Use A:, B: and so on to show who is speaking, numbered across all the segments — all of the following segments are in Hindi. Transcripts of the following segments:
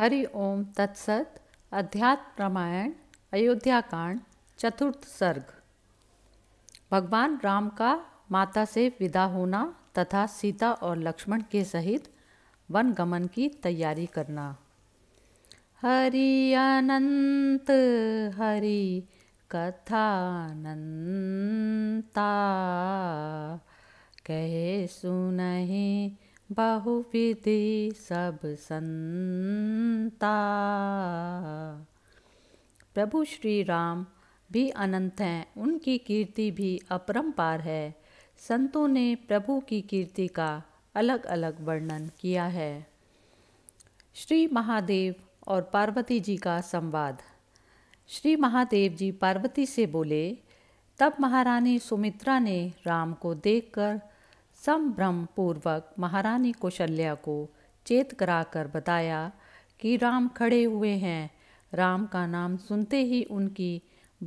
A: हरि ओम तत्सत अध्यात्म रामायण अयोध्याकांड चतुर्थ सर्ग भगवान राम का माता से विदा होना तथा सीता और लक्ष्मण के सहित वन गमन की तैयारी करना हरि अनंत हरि कथानंता कहे सुनहीं बहुविधि सब संता प्रभु श्री राम भी अनंत हैं उनकी कीर्ति भी अपरंपार है संतों ने प्रभु की कीर्ति का अलग अलग वर्णन किया है श्री महादेव और पार्वती जी का संवाद श्री महादेव जी पार्वती से बोले तब महारानी सुमित्रा ने राम को देखकर संभ्रम पूर्वक महारानी कौशल्या को चेत कराकर बताया कि राम खड़े हुए हैं राम का नाम सुनते ही उनकी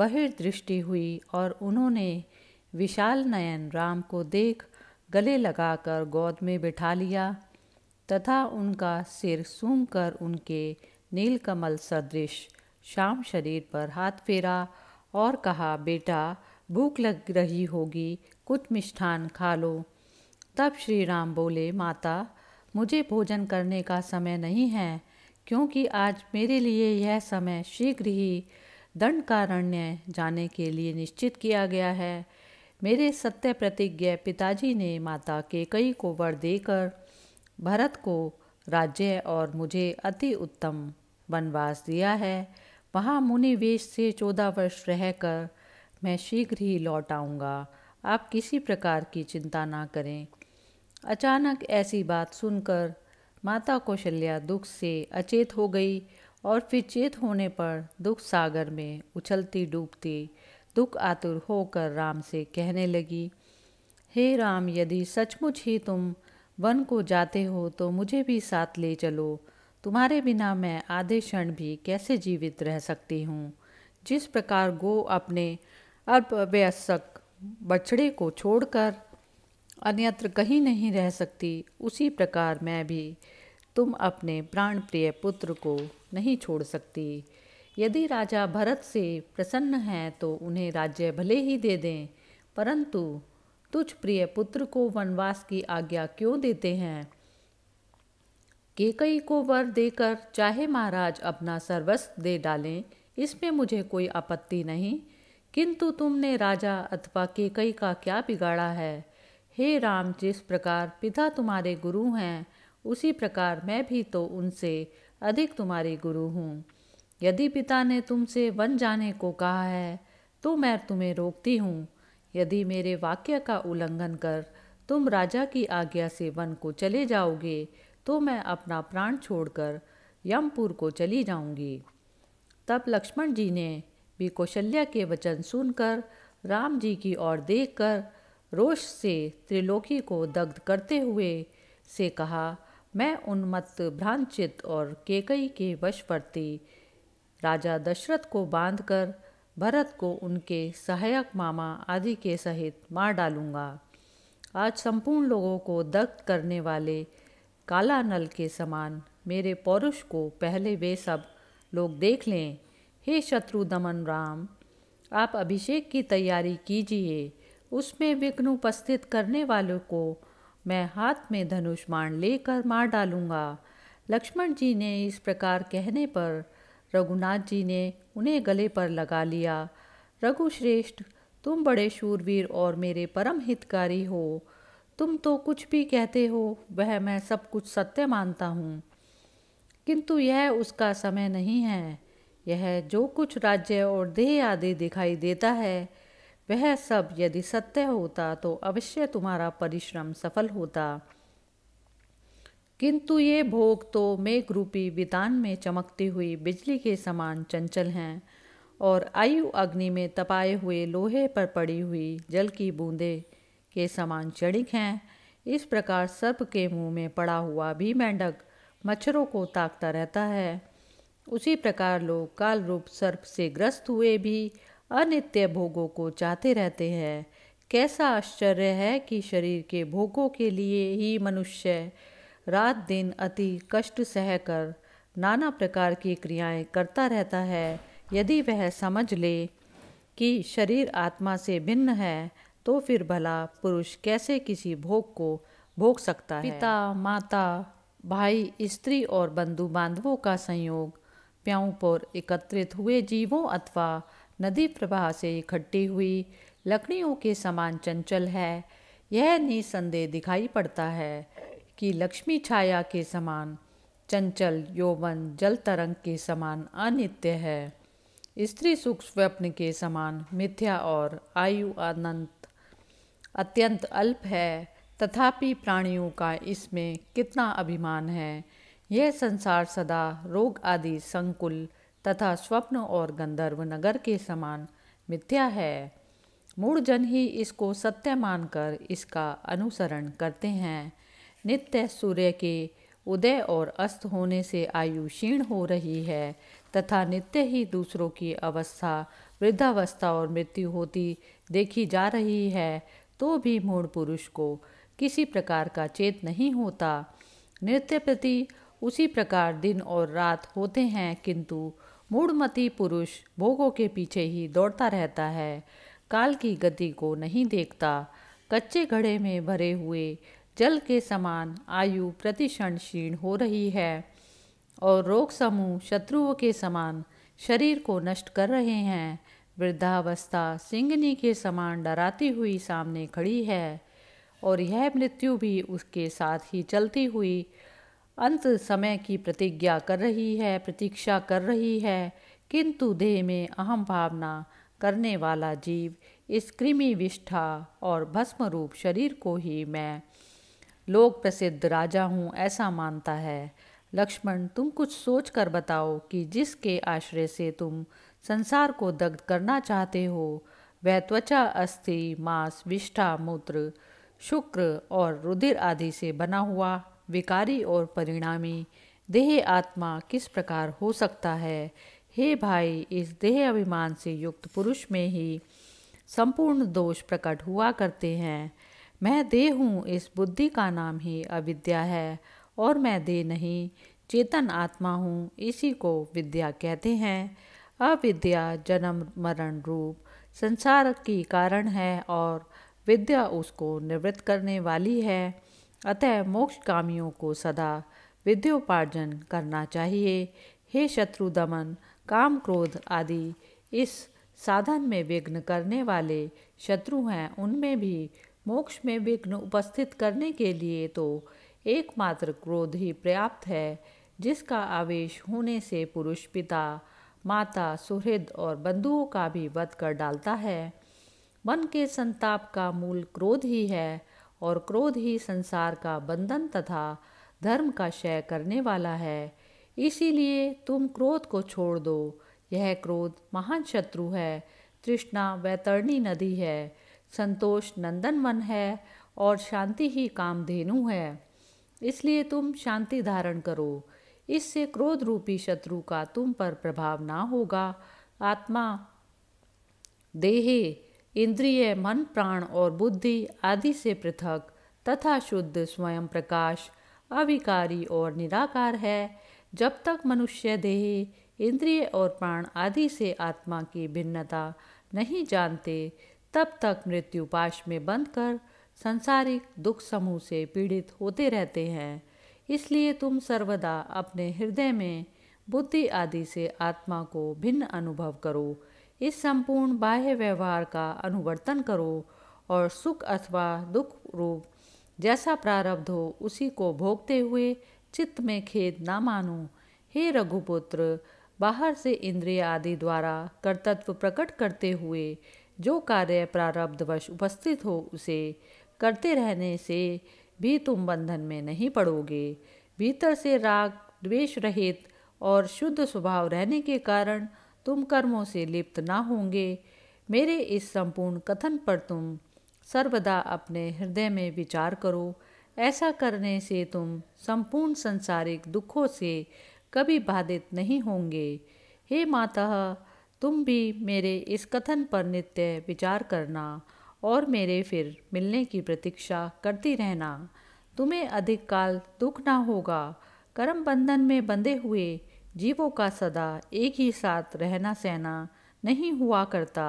A: बहिर्दृष्टि हुई और उन्होंने विशाल नयन राम को देख गले लगाकर गोद में बिठा लिया तथा उनका सिर सूंघ कर उनके नीलकमल सदृश शाम शरीर पर हाथ फेरा और कहा बेटा भूख लग रही होगी कुछ मिष्ठान खा लो तब श्री राम बोले माता मुझे भोजन करने का समय नहीं है क्योंकि आज मेरे लिए यह समय शीघ्र ही दंडकारण्य जाने के लिए निश्चित किया गया है मेरे सत्य प्रतिज्ञ पिताजी ने माता के कई को वर देकर भरत को राज्य और मुझे अति उत्तम वनवास दिया है वहाँ मुनि वेश से चौदह वर्ष रहकर मैं शीघ्र ही लौट आऊँगा आप किसी प्रकार की चिंता ना करें अचानक ऐसी बात सुनकर माता कौशल्या दुख से अचेत हो गई और फिर चेत होने पर दुख सागर में उछलती डूबती दुख आतुर होकर राम से कहने लगी हे राम यदि सचमुच ही तुम वन को जाते हो तो मुझे भी साथ ले चलो तुम्हारे बिना मैं आधे क्षण भी कैसे जीवित रह सकती हूँ जिस प्रकार गो अपने अल्पवयस्क बछड़े को छोड़कर अन्यत्र कहीं नहीं रह सकती उसी प्रकार मैं भी तुम अपने प्राण प्रिय पुत्र को नहीं छोड़ सकती यदि राजा भरत से प्रसन्न हैं तो उन्हें राज्य भले ही दे दें परंतु तुझ प्रिय पुत्र को वनवास की आज्ञा क्यों देते हैं केकई को वर देकर चाहे महाराज अपना सर्वस्व दे डालें इसमें मुझे कोई आपत्ति नहीं किंतु तुमने राजा अथवा केकई का क्या बिगाड़ा है हे राम जिस प्रकार पिता तुम्हारे गुरु हैं उसी प्रकार मैं भी तो उनसे अधिक तुम्हारे गुरु हूँ यदि पिता ने तुमसे वन जाने को कहा है तो मैं तुम्हें रोकती हूँ यदि मेरे वाक्य का उल्लंघन कर तुम राजा की आज्ञा से वन को चले जाओगे तो मैं अपना प्राण छोड़कर यमपुर को चली जाऊंगी तब लक्ष्मण जी ने भी कौशल्या के वचन सुनकर राम जी की ओर देखकर रोष से त्रिलोकी को दग्ध करते हुए से कहा मैं उन्मत्त भ्रांचित और केकई के वश पड़ती राजा दशरथ को बांधकर भरत को उनके सहायक मामा आदि के सहित मार डालूंगा आज संपूर्ण लोगों को दग्ध करने वाले काला नल के समान मेरे पौरुष को पहले वे सब लोग देख लें हे शत्रु दमन राम आप अभिषेक की तैयारी कीजिए उसमें विघ्न उपस्थित करने वालों को मैं हाथ में धनुष बाण लेकर मार डालूंगा लक्ष्मण जी ने इस प्रकार कहने पर रघुनाथ जी ने उन्हें गले पर लगा लिया रघुश्रेष्ठ तुम बड़े शूरवीर और मेरे परम हितकारी हो तुम तो कुछ भी कहते हो वह मैं सब कुछ सत्य मानता हूँ किंतु यह उसका समय नहीं है यह जो कुछ राज्य और देह आदि दिखाई देता है वह सब यदि सत्य होता तो अवश्य तुम्हारा परिश्रम सफल होता किंतु ये भोग तो मेघ रूपी वितान में चमकती हुई बिजली के समान चंचल हैं और आयु अग्नि में तपाए हुए लोहे पर पड़ी हुई जल की बूंदे के समान चढ़िक हैं इस प्रकार सर्प के मुंह में पड़ा हुआ भी मेंढक मच्छरों को ताकता रहता है उसी प्रकार लोग काल रूप सर्प से ग्रस्त हुए भी अनित्य भोगों को चाहते रहते हैं कैसा आश्चर्य है कि शरीर के भोगों के लिए ही मनुष्य रात दिन अति कष्ट सहकर नाना प्रकार की क्रियाएं करता रहता है यदि वह समझ ले कि शरीर आत्मा से भिन्न है तो फिर भला पुरुष कैसे किसी भोग को भोग सकता है पिता माता भाई स्त्री और बंधु बांधवों का संयोग प्याऊ पर एकत्रित हुए जीवों अथवा नदी प्रवाह से इकट्ठी हुई लकड़ियों के समान चंचल है यह निसंदेह दिखाई पड़ता है कि लक्ष्मी छाया के समान चंचल यौवन जल तरंग के समान अनित्य है स्त्री सुख स्वप्न के समान मिथ्या और आयु अनंत अत्यंत अल्प है तथापि प्राणियों का इसमें कितना अभिमान है यह संसार सदा रोग आदि संकुल तथा स्वप्न और गंधर्व नगर के समान मिथ्या है मूढ़ जन ही इसको सत्य मानकर इसका अनुसरण करते हैं नित्य सूर्य के उदय और अस्त होने से आयु क्षीण हो रही है तथा नित्य ही दूसरों की अवस्था वृद्धावस्था और मृत्यु होती देखी जा रही है तो भी मूढ़ पुरुष को किसी प्रकार का चेत नहीं होता नृत्य प्रति उसी प्रकार दिन और रात होते हैं किंतु मूढ़मती पुरुष भोगों के पीछे ही दौड़ता रहता है काल की गति को नहीं देखता कच्चे घड़े में भरे हुए जल के समान आयु प्रतिक्षण क्षीण हो रही है और रोग समूह शत्रुओं के समान शरीर को नष्ट कर रहे हैं वृद्धावस्था सिंगनी के समान डराती हुई सामने खड़ी है और यह मृत्यु भी उसके साथ ही चलती हुई अंत समय की प्रतिज्ञा कर रही है प्रतीक्षा कर रही है किंतु देह में अहम भावना करने वाला जीव इस कृमि विष्ठा और भस्म रूप शरीर को ही मैं लोक प्रसिद्ध राजा हूँ ऐसा मानता है लक्ष्मण तुम कुछ सोच कर बताओ कि जिसके आश्रय से तुम संसार को दग्ध करना चाहते हो वह त्वचा अस्थि मांस विष्ठा मूत्र शुक्र और रुधिर आदि से बना हुआ विकारी और परिणामी देह आत्मा किस प्रकार हो सकता है हे भाई इस देह अभिमान से युक्त पुरुष में ही संपूर्ण दोष प्रकट हुआ करते हैं मैं देह हूँ इस बुद्धि का नाम ही अविद्या है और मैं देह नहीं चेतन आत्मा हूँ इसी को विद्या कहते हैं अविद्या जन्म मरण रूप संसार की कारण है और विद्या उसको निवृत्त करने वाली है अतः मोक्ष कामियों को सदा विद्योपार्जन करना चाहिए हे शत्रु दमन काम क्रोध आदि इस साधन में विघ्न करने वाले शत्रु हैं उनमें भी मोक्ष में विघ्न उपस्थित करने के लिए तो एकमात्र क्रोध ही पर्याप्त है जिसका आवेश होने से पुरुष पिता माता सुहृद और बंधुओं का भी वध कर डालता है मन के संताप का मूल क्रोध ही है और क्रोध ही संसार का बंधन तथा धर्म का क्षय करने वाला है इसीलिए तुम क्रोध को छोड़ दो यह क्रोध महान शत्रु है तृष्णा वैतरणी नदी है संतोष नंदन मन है और शांति ही कामधेनु है इसलिए तुम शांति धारण करो इससे क्रोध रूपी शत्रु का तुम पर प्रभाव ना होगा आत्मा देहे इंद्रिय मन प्राण और बुद्धि आदि से पृथक तथा शुद्ध स्वयं प्रकाश अविकारी और निराकार है जब तक मनुष्य देह इंद्रिय और प्राण आदि से आत्मा की भिन्नता नहीं जानते तब तक मृत्यु पाश में बंद कर संसारिक दुख समूह से पीड़ित होते रहते हैं इसलिए तुम सर्वदा अपने हृदय में बुद्धि आदि से आत्मा को भिन्न अनुभव करो इस संपूर्ण बाह्य व्यवहार का अनुवर्तन करो और सुख अथवा दुख रूप जैसा प्रारब्ध हो उसी को भोगते हुए चित्त में खेद ना मानो हे रघुपुत्र बाहर से इंद्रिय आदि द्वारा कर्तत्व प्रकट करते हुए जो कार्य प्रारब्धवश उपस्थित हो उसे करते रहने से भी तुम बंधन में नहीं पड़ोगे भीतर से राग द्वेष रहित और शुद्ध स्वभाव रहने के कारण तुम कर्मों से लिप्त ना होंगे मेरे इस संपूर्ण कथन पर तुम सर्वदा अपने हृदय में विचार करो ऐसा करने से तुम संपूर्ण संसारिक दुखों से कभी बाधित नहीं होंगे हे माता तुम भी मेरे इस कथन पर नित्य विचार करना और मेरे फिर मिलने की प्रतीक्षा करती रहना तुम्हें अधिक काल दुख ना होगा कर्म बंधन में बंधे हुए जीवों का सदा एक ही साथ रहना सहना नहीं हुआ करता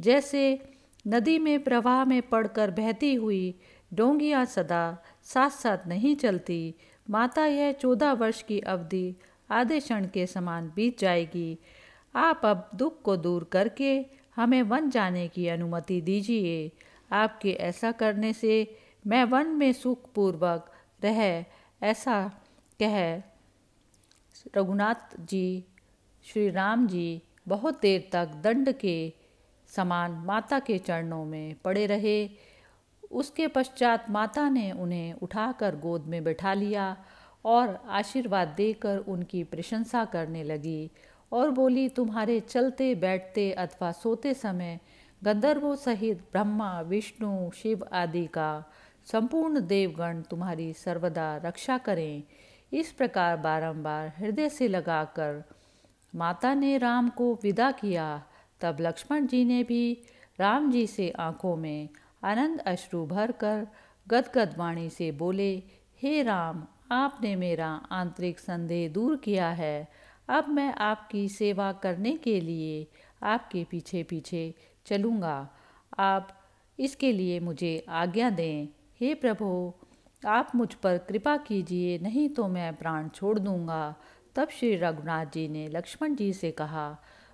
A: जैसे नदी में प्रवाह में पड़कर बहती हुई डोंगियाँ सदा साथ साथ नहीं चलती माता यह चौदह वर्ष की अवधि आधे क्षण के समान बीत जाएगी आप अब दुख को दूर करके हमें वन जाने की अनुमति दीजिए आपके ऐसा करने से मैं वन में सुखपूर्वक रह ऐसा कह रघुनाथ जी श्री राम जी बहुत देर तक दंड के समान माता के चरणों में पड़े रहे उसके पश्चात माता ने उन्हें उठाकर गोद में बैठा लिया और आशीर्वाद देकर उनकी प्रशंसा करने लगी और बोली तुम्हारे चलते बैठते अथवा सोते समय गंधर्वों सहित ब्रह्मा विष्णु शिव आदि का संपूर्ण देवगण तुम्हारी सर्वदा रक्षा करें इस प्रकार बारंबार हृदय से लगाकर माता ने राम को विदा किया तब लक्ष्मण जी ने भी राम जी से आंखों में आनंद अश्रु भर कर गदगद वाणी से बोले हे राम आपने मेरा आंतरिक संदेह दूर किया है अब मैं आपकी सेवा करने के लिए आपके पीछे पीछे चलूँगा आप इसके लिए मुझे आज्ञा दें हे प्रभु आप मुझ पर कृपा कीजिए नहीं तो मैं प्राण छोड़ दूंगा तब श्री रघुनाथ जी ने लक्ष्मण जी से कहा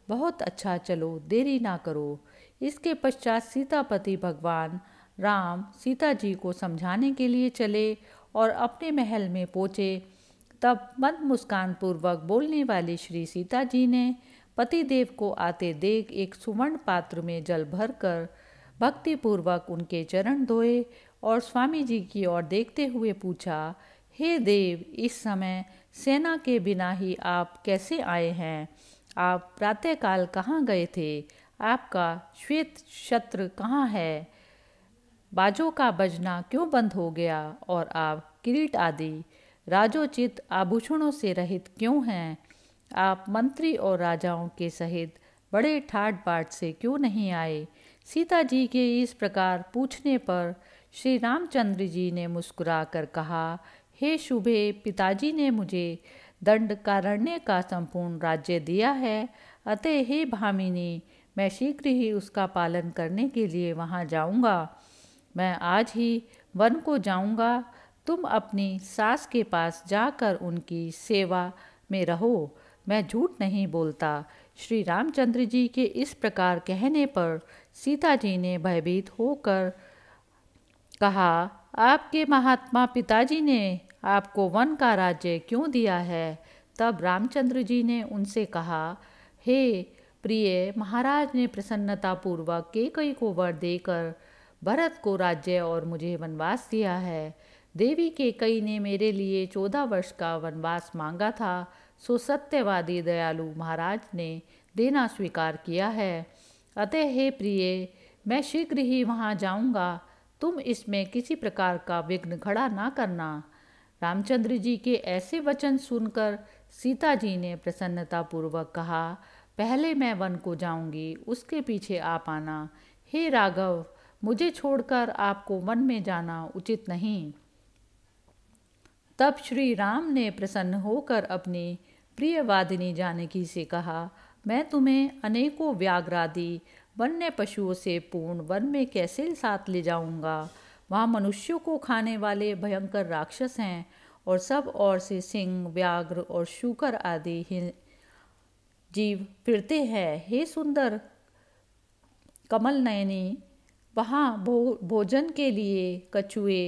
A: बहुत अच्छा चलो देरी ना करो इसके पश्चात सीतापति भगवान राम सीता जी को समझाने के लिए चले और अपने महल में पहुँचे तब मंद मुस्कान पूर्वक बोलने वाली श्री सीता जी ने पतिदेव को आते देख एक सुवर्ण पात्र में जल भर कर भक्तिपूर्वक उनके चरण धोए और स्वामी जी की ओर देखते हुए पूछा हे देव इस समय सेना के बिना ही आप कैसे आए हैं आप प्रातःकाल कहाँ गए थे आपका श्वेत शत्र कहाँ है बाजों का बजना क्यों बंद हो गया और आप किरीट आदि राजोचित आभूषणों से रहित क्यों हैं आप मंत्री और राजाओं के सहित बड़े ठाट बाट से क्यों नहीं आए सीता जी के इस प्रकार पूछने पर श्री रामचंद्र जी ने मुस्कुराकर कहा हे शुभे पिताजी ने मुझे कारण्य का संपूर्ण राज्य दिया है अतः हे भामिनी मैं शीघ्र ही उसका पालन करने के लिए वहाँ जाऊँगा मैं आज ही वन को जाऊँगा तुम अपनी सास के पास जाकर उनकी सेवा में रहो मैं झूठ नहीं बोलता श्री रामचंद्र जी के इस प्रकार कहने पर सीता जी ने भयभीत होकर कहा आपके महात्मा पिताजी ने आपको वन का राज्य क्यों दिया है तब रामचंद्र जी ने उनसे कहा हे प्रिय महाराज ने प्रसन्नतापूर्वक केकई को वर देकर भरत को राज्य और मुझे वनवास दिया है देवी केकई ने मेरे लिए चौदह वर्ष का वनवास मांगा था सो सत्यवादी दयालु महाराज ने देना स्वीकार किया है अतः हे प्रिय मैं शीघ्र ही वहाँ जाऊँगा तुम इसमें किसी प्रकार का विघ्न खड़ा ना करना रामचंद्र जी के ऐसे वचन सुनकर सीता जी ने प्रसन्नतापूर्वक कहा पहले मैं वन को जाऊंगी उसके पीछे आप आना हे राघव मुझे छोड़कर आपको वन में जाना उचित नहीं तब श्री राम ने प्रसन्न होकर अपनी प्रिय वादिनी जानकी से कहा मैं तुम्हें अनेकों व्याघ्रादि वन्य पशुओं से पूर्ण वन में कैसे साथ ले जाऊंगा वहाँ मनुष्यों को खाने वाले भयंकर राक्षस हैं और सब ओर से सिंह व्याघ्र और शुकर आदि जीव फिरते हैं हे सुंदर कमल नयनी वहाँ भो भोजन के लिए कछुए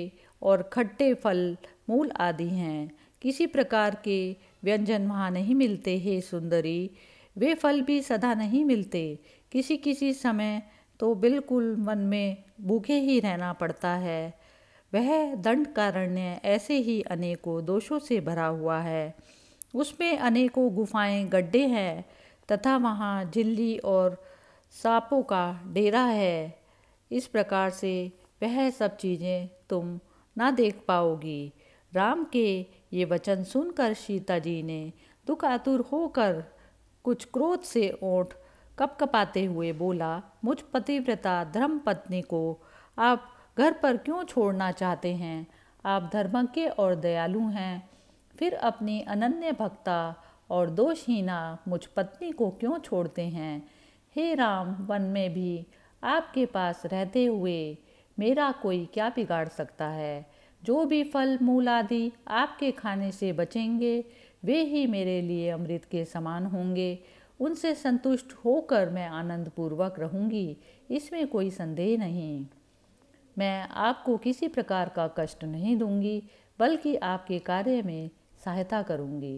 A: और खट्टे फल मूल आदि हैं किसी प्रकार के व्यंजन वहाँ नहीं मिलते हे सुंदरी वे फल भी सदा नहीं मिलते किसी किसी समय तो बिल्कुल मन में भूखे ही रहना पड़ता है वह दंड कारण्य ऐसे ही अनेकों दोषों से भरा हुआ है उसमें अनेकों गुफाएं गड्ढे हैं तथा वहाँ झिल्ली और सांपों का डेरा है इस प्रकार से वह सब चीज़ें तुम ना देख पाओगी राम के ये वचन सुनकर सीता जी ने दुख आतुर होकर कुछ क्रोध से ओठ कपकपाते हुए बोला मुझ पतिव्रता धर्म पत्नी को आप घर पर क्यों छोड़ना चाहते हैं आप धर्मज्ञ और दयालु हैं फिर अपनी अनन्य भक्ता और दोषहीना मुझ पत्नी को क्यों छोड़ते हैं हे राम वन में भी आपके पास रहते हुए मेरा कोई क्या बिगाड़ सकता है जो भी फल मूल आदि आपके खाने से बचेंगे वे ही मेरे लिए अमृत के समान होंगे उनसे संतुष्ट होकर मैं आनंदपूर्वक रहूंगी रहूँगी इसमें कोई संदेह नहीं मैं आपको किसी प्रकार का कष्ट नहीं दूंगी बल्कि आपके कार्य में सहायता करूंगी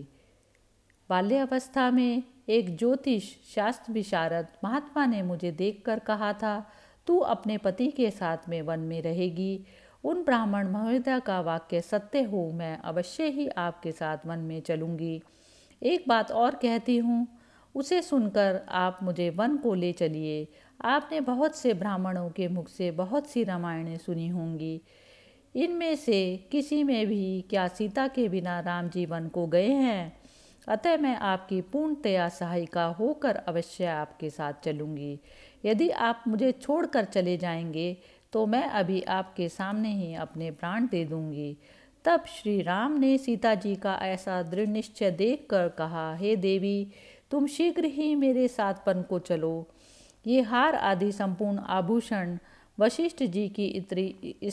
A: बाल्यावस्था में एक ज्योतिष शास्त्र विशारद महात्मा ने मुझे देखकर कहा था तू अपने पति के साथ में वन में रहेगी उन ब्राह्मण महोदया का वाक्य सत्य हो मैं अवश्य ही आपके साथ वन में चलूँगी एक बात और कहती हूँ उसे सुनकर आप मुझे वन को ले चलिए आपने बहुत से ब्राह्मणों के मुख से बहुत सी रामायणें सुनी होंगी इनमें से किसी में भी क्या सीता के बिना राम जी वन को गए हैं अतः मैं आपकी पूर्णतया सहायिका होकर अवश्य आपके साथ चलूँगी यदि आप मुझे छोड़कर चले जाएंगे तो मैं अभी आपके सामने ही अपने प्राण दे दूँगी तब श्री राम ने सीता जी का ऐसा दृढ़ निश्चय देख कर कहा हे देवी तुम शीघ्र ही मेरे साथपन को चलो ये हार आदि संपूर्ण आभूषण वशिष्ठ जी की इत्री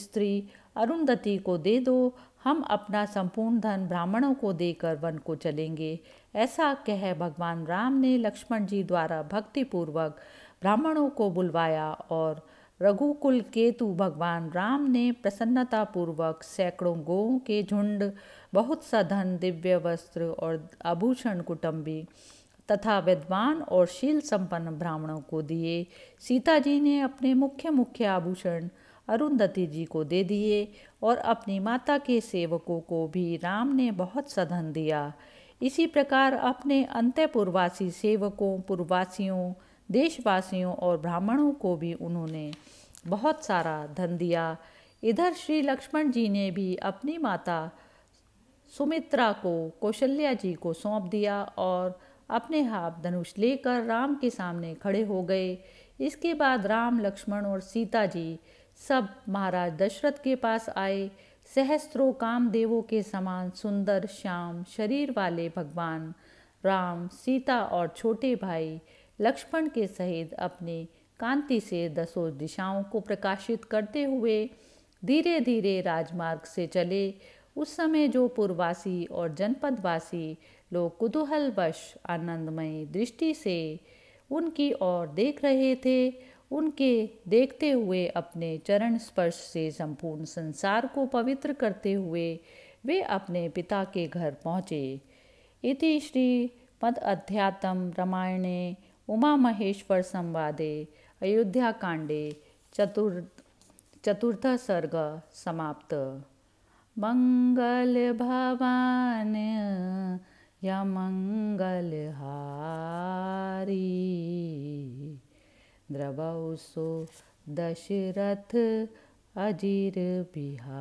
A: स्त्री अरुंधति को दे दो हम अपना संपूर्ण धन ब्राह्मणों को देकर वन को चलेंगे ऐसा कह भगवान राम ने लक्ष्मण जी द्वारा भक्तिपूर्वक ब्राह्मणों को बुलवाया और रघुकुल केतु भगवान राम ने प्रसन्नतापूर्वक सैकड़ों गोओं के झुंड बहुत सा धन दिव्य वस्त्र और आभूषण कुटुंबी तथा विद्वान और शील संपन्न ब्राह्मणों को दिए सीता जी ने अपने मुख्य मुख्य आभूषण अरुंधति जी को दे दिए और अपनी माता के सेवकों को भी राम ने बहुत सधन दिया इसी प्रकार अपने अंत्यपुरवासी सेवकों पूर्ववासियों देशवासियों और ब्राह्मणों को भी उन्होंने बहुत सारा धन दिया इधर श्री लक्ष्मण जी ने भी अपनी माता सुमित्रा को कौशल्या जी को सौंप दिया और अपने हाथ धनुष लेकर राम के सामने खड़े हो गए इसके बाद राम लक्ष्मण और सीता जी सब महाराज दशरथ के पास आए सहस्त्रों कामदेवों के समान सुंदर श्याम शरीर वाले भगवान राम सीता और छोटे भाई लक्ष्मण के सहित अपनी कांति से दसों दिशाओं को प्रकाशित करते हुए धीरे धीरे राजमार्ग से चले उस समय जो पुरवासी और जनपदवासी लोग कुतूहलवश आनंदमय दृष्टि से उनकी ओर देख रहे थे उनके देखते हुए अपने चरण स्पर्श से संपूर्ण संसार को पवित्र करते हुए वे अपने पिता के घर पहुँचे इति श्री मद अध्यात्म रामायणे उमा महेश्वर संवादे अयोध्या कांडे चतुर चतुर्थ सर्ग समाप्त मंगल भवान या मङ्गलहारी द्रवौ सो दशरथ अजीर बिहारी